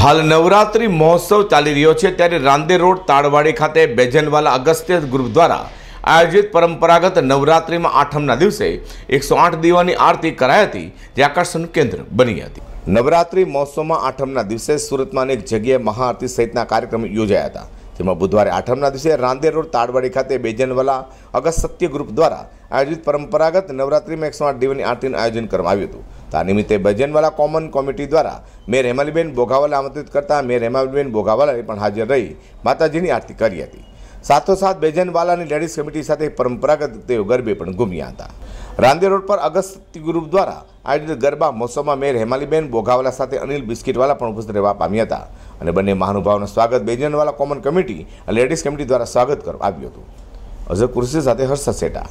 હાલ નવરાત્રિ મહોત્સવ ચાલી રહ્યો છે ત્યારે રાંદે રોડ તાળવાડી ખાતે બેજનવાલા અગસ્ત્ય ગ્રુપ દ્વારા આયોજિત પરંપરાગત નવરાત્રિમાં આઠમના દિવસે એકસો આઠ દીવાની આરતી કરાઈ હતી જે આકર્ષણ કેન્દ્ર બની હતી નવરાત્રિ મહોત્સવમાં આઠમના દિવસે સુરતમાં અનેક જગ્યાએ મહાઆરતી સહિતના કાર્યક્રમ યોજાયા હતા જેમાં બુધવારે આઠમના દિવસે રાંદેર રોડ તાડવાડી ખાતે બેજનવાલા અગસ્ત્ય ગ્રુપ દ્વારા આયોજિત પરંપરાગત નવરાત્રીમાં એકસો આઠ દેવની આરતીનું આયોજન કરવામાં આવ્યું હતું તો આ નિમિત્તે ભજનવાલા કોમન કોમિટી દ્વારા મેર હેમાલીબેન બોઘાવાલા આમંત્રિત કરતા મેર હેમાલીબેન બોઘાવાલાએ પણ હાજર રહી માતાજીની આરતી કરી હતી સાથોસાથ બેજનવાલાની લેડીઝ કમિટી સાથે પરંપરાગત તેઓ ગરબે પણ ઘૂમ્યા હતા રાંદેર રોડ પર અગસ્ત્ય ગ્રુપ દ્વારા આયોજિત ગરબા મહોત્સવમાં મેર હેમાલીબેન બોઘાવાલા સાથે અનિલ બિસ્કિટવાલા પણ ઉપસ્થિત રહેવા પામ્યા હતા અને બંને મહાનુભાવોનું સ્વાગત બેજનવાલા કોમન કમિટી અને લેડીઝ કમિટી દ્વારા સ્વાગત કરવામાં આવ્યું હતું અઝર કુર્સી સાથે હર્ષ સસેટા